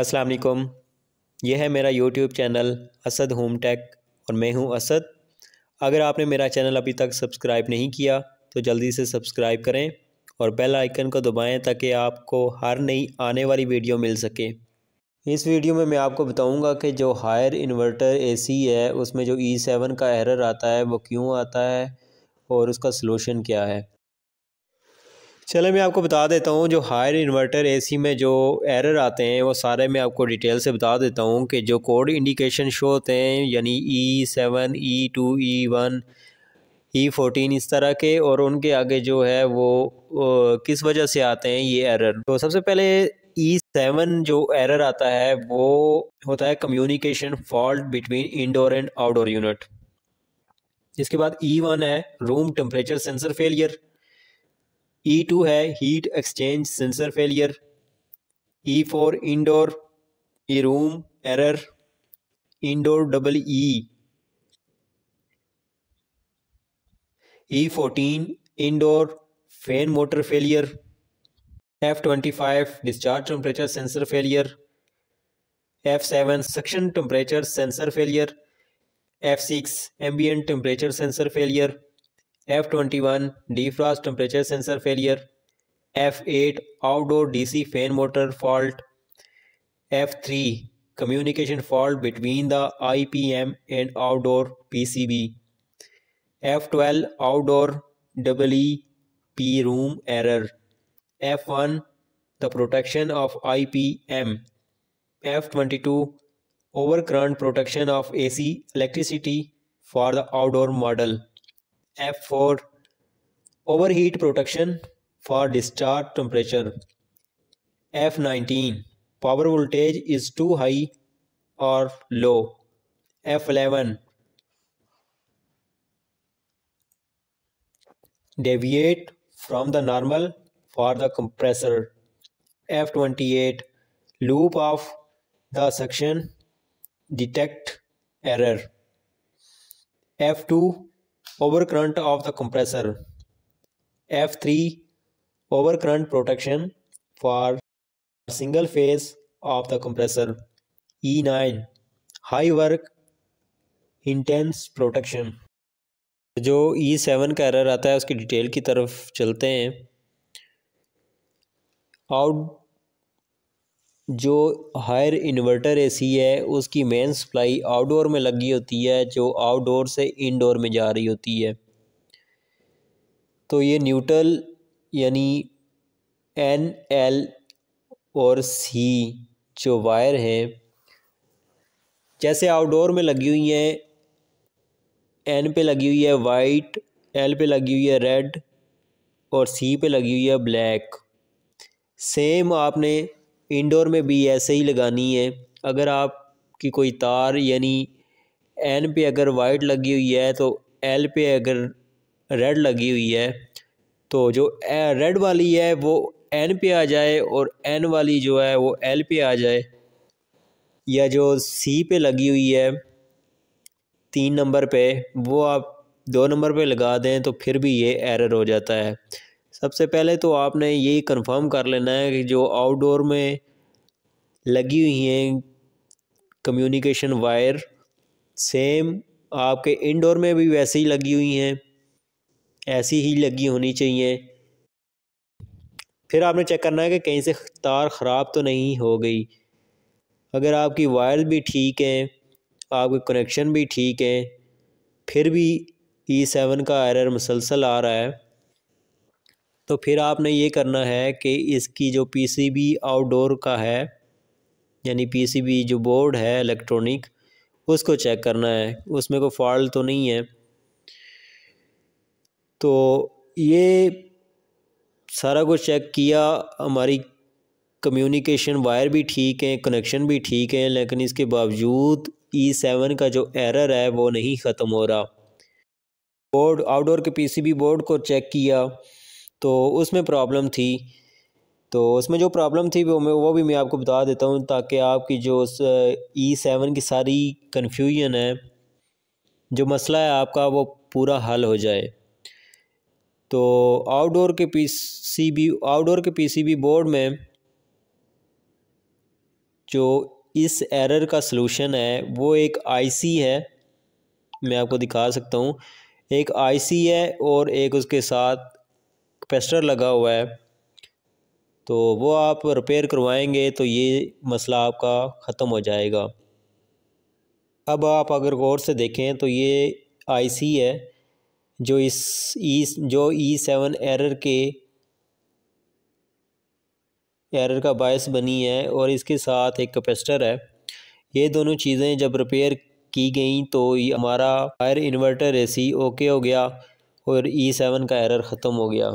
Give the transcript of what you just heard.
अस्सलाम वालेकुम यह है मेरा YouTube channel Asad home tech और मैं हूं असद अगर आपने मेरा चैनल अभी तक सब्सक्राइब नहीं किया तो जल्दी से सब्सक्राइब करें और बेल आइकन को दबाएं ताकि आपको हर नई आने वाली वीडियो मिल सके इस वीडियो में मैं आपको बताऊंगा कि जो हायर इन्वर्टर सी है उसमें जो ई e सेवन का एरर आता है वो क्यों आता है और उसका सलूशन क्या है चले मैं आपको बता देता हूँ जो हायर इन्वर्टर एसी में जो एरर आते हैं वो सारे मैं आपको डिटेल से बता देता हूँ कि जो कोड इंडिकेशन शो होते हैं यानी E seven E two E one E fourteen इस तरह के और उनके आगे जो है वो किस वजह से आते हैं ये एरर तो सबसे पहले ई e सेवन जो एरर आता है वो होता है communication fault between indoor and outdoor unit इसके बाद ई e वन है room temperature sensor failure E e two है heat exchange sensor failure E four indoor E room error indoor double E E fourteen indoor fan motor failure F twenty five discharge temperature sensor failure F seven suction temperature sensor failure F six एम्बियन temperature sensor failure F21 defrost temperature sensor failure, F8 outdoor DC fan motor fault, F3 communication fault between the IPM and outdoor PCB, F12 outdoor W P room error, F1 the protection of IPM, F22 overcurrent protection of AC electricity for the outdoor model. F for overheat protection for discharge temperature. F19 power voltage is too high or low. F11 deviate from the normal for the compressor. F28 loop of the section detect error. F2 over current of the compressor F three over current protection for single phase of the compressor E nine high work intense protection जो E e seven का error आता है उसकी detail की तरफ चलते हैं out जो हायर इन्वर्टर एसी है उसकी मेन सप्लाई आउटडोर में लगी होती है जो आउटडोर से इंडोर में जा रही होती है तो ये न्यूट्रल यानी एन एल और सी जो वायर हैं जैसे आउटडोर में लगी हुई हैं एन पे लगी हुई है वाइट एल पे लगी हुई है रेड और सी पे लगी हुई है ब्लैक सेम आपने इंडोर में भी ऐसे ही लगानी है अगर आपकी कोई तार यानी एन पे अगर वाइट लगी हुई है तो एल पे अगर रेड लगी हुई है तो जो रेड वाली है वो एन पे आ जाए और एन वाली जो है वो एल पे आ जाए या जो सी पे लगी हुई है तीन नंबर पे वो आप दो नंबर पे लगा दें तो फिर भी ये एरर हो जाता है सबसे पहले तो आपने यही कंफर्म कर लेना है कि जो आउटडोर में लगी हुई हैं कम्युनिकेशन वायर सेम आपके इंडोर में भी वैसे ही लगी हुई हैं ऐसी ही लगी होनी चाहिए फिर आपने चेक करना है कि कहीं से तार ख़राब तो नहीं हो गई अगर आपकी वायर भी ठीक हैं आपके कनेक्शन भी ठीक हैं फिर भी ई e सेवन का एरर मुसलसल आ रहा है तो फिर आपने ये करना है कि इसकी जो पीसीबी आउटडोर का है यानी पीसीबी जो बोर्ड है इलेक्ट्रॉनिक उसको चेक करना है उसमें कोई फॉल्ट तो नहीं है तो ये सारा कुछ चेक किया हमारी कम्युनिकेशन वायर भी ठीक है कनेक्शन भी ठीक है लेकिन इसके बावजूद ई e सेवन का जो एरर है वो नहीं ख़त्म हो रहा बोर्ड आउटडोर के पीसीबी बोर्ड को चेक किया तो उसमें प्रॉब्लम थी तो उसमें जो प्रॉब्लम थी वो मैं वो भी मैं आपको बता देता हूँ ताकि आपकी जो ई सेवन e की सारी कन्फ्यूजन है जो मसला है आपका वो पूरा हल हो जाए तो आउटडोर के पीसीबी आउटडोर के पीसीबी बोर्ड में जो इस एरर का सलूशन है वो एक आईसी है मैं आपको दिखा सकता हूँ एक आईसी है और एक उसके साथ कैपेसिटर लगा हुआ है तो वो आप रिपेयर करवाएंगे तो ये मसला आपका ख़त्म हो जाएगा अब आप अगर गौर से देखें तो ये आईसी है जो इस ई e, जो ई सेवन एरर के एरर का बायस बनी है और इसके साथ एक कैपेसिटर है ये दोनों चीज़ें जब रिपेयर की गई तो ये हमारा फायर इन्वर्टर एसी ओके हो गया और ई e सेवन का एरर ख़त्म हो गया